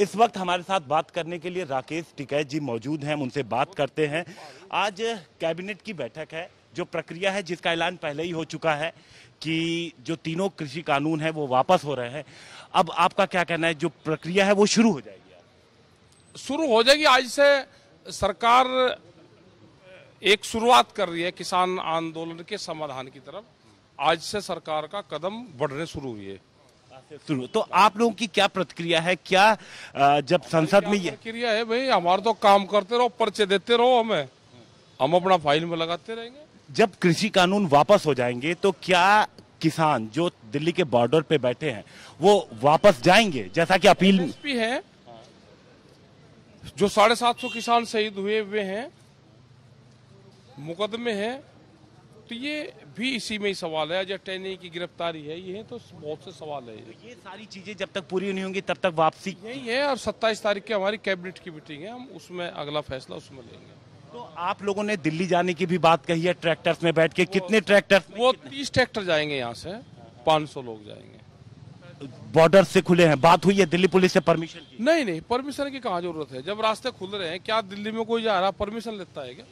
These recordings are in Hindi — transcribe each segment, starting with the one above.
इस वक्त हमारे साथ बात करने के लिए राकेश टिकैत जी मौजूद हैं उनसे बात करते हैं आज कैबिनेट की बैठक है जो प्रक्रिया है जिसका ऐलान पहले ही हो चुका है कि जो तीनों कृषि कानून है वो वापस हो रहे हैं अब आपका क्या कहना है जो प्रक्रिया है वो शुरू हो जाएगी शुरू हो जाएगी आज से सरकार एक शुरुआत कर रही है किसान आंदोलन के समाधान की तरफ आज से सरकार का कदम बढ़ने शुरू हुई है शुरू तो आप लोगों की क्या प्रतिक्रिया है क्या जब संसद में ये प्रतिक्रिया है भाई हमारा तो काम करते रहो पर्चे देते रहो हमें हम अपना फाइल में लगाते रहेंगे जब कृषि कानून वापस हो जाएंगे तो क्या किसान जो दिल्ली के बॉर्डर पे बैठे हैं वो वापस जाएंगे जैसा कि अपील भी है जो साढ़े सात सौ किसान शहीद हुए हुए हैं मुकदमे हैं तो ये भी इसी में ही सवाल है अजय टैनी की गिरफ्तारी है ये तो बहुत से सवाल है तो ये सारी चीजें जब तक पूरी नहीं होंगी तब तक वापसी यही है और सत्ताईस तारीख की हमारी कैबिनेट की मीटिंग है हम उसमें अगला फैसला उसमें लेंगे तो आप लोगों ने दिल्ली जाने की भी बात कही है ट्रैक्टर में बैठ के कितने ट्रैक्टर वो तीस ट्रैक्टर जाएंगे यहाँ से पाँच लोग जाएंगे बॉर्डर से खुले हैं बात हुई है दिल्ली पुलिस से परमिशन नहीं नहीं परमिशन की कहाँ जरूरत है जब रास्ते खुल रहे हैं क्या दिल्ली में कोई जा रहा परमिशन लेता है क्या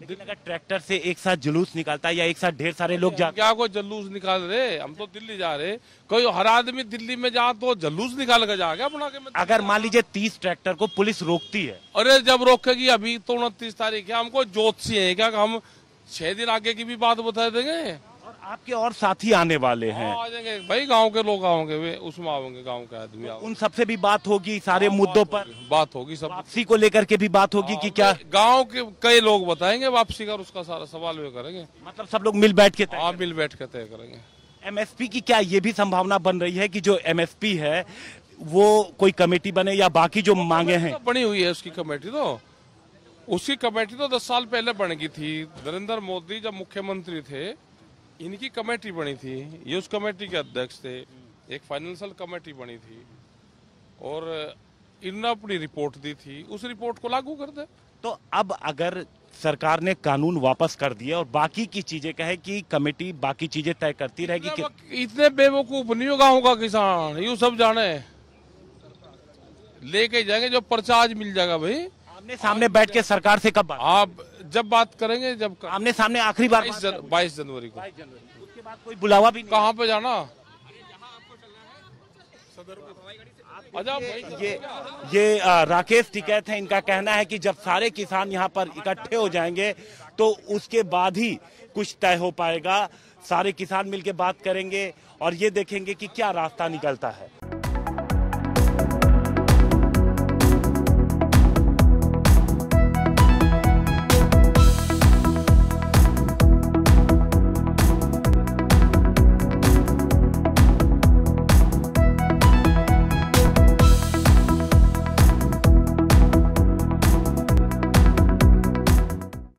लेकिन अगर ट्रैक्टर से एक साथ जुलूस निकालता है या एक साथ ढेर सारे लोग जा क्या कोई जलूस निकाल रहे हम तो दिल्ली जा रहे कोई हर आदमी दिल्ली में जा तो जुलूस निकाल कर जाएगा अपना अगर मान लीजिए तीस ट्रैक्टर को पुलिस रोकती है अरे जब रोकेगी अभी तो उनतीस तारीख है हमको जोत सी है क्या हम छह दिन आगे की भी बात बता देंगे आपके और साथी आने वाले हैं हाँ, भाई गांव के लोग आओगे वे उसमें आओगे गांव के आदमी तो उन सबसे भी बात होगी हाँ, सारे मुद्दों पर बात होगी सब वापसी को लेकर के भी बात होगी हाँ, कि क्या गांव के कई लोग बताएंगे वापसी का उसका सारा सवाल वे करेंगे मतलब सब लोग मिल बैठ के आप मिल बैठ के तय करेंगे एम की क्या ये भी संभावना बन रही है की जो एम है वो कोई कमेटी बने या बाकी जो मांगे हैं तो बनी हुई है उसकी कमेटी तो उसकी कमेटी तो दस साल पहले बन गई थी नरेंद्र मोदी जब मुख्यमंत्री थे इनकी कमेटी बनी थी ये उस कमेटी के अध्यक्ष थे एक फाइनेंशियल कमेटी बनी थी और इन्होंने अपनी रिपोर्ट दी थी उस रिपोर्ट को लागू कर दे तो अब अगर सरकार ने कानून वापस कर दिया और बाकी की चीजें कहे कि कमेटी बाकी चीजें तय करती रहेगी कि... इतने बेवकूफ नहीं होगा होगा किसान यू सब जाने लेके जाएंगे जो पर्चा आज मिल जाएगा भाई आमने सामने बैठ के सरकार से कब आप जब बात करेंगे जब आमने सामने आखिरी बार बाईस जनवरी को जनवरी उसके बाद कोई बुलावा भी कहाँ पे जाना ये ये राकेश टिकैत है इनका कहना है कि जब सारे किसान यहाँ पर इकट्ठे हो जाएंगे तो उसके बाद ही कुछ तय हो पाएगा सारे किसान मिलके बात करेंगे और ये देखेंगे कि क्या रास्ता निकलता है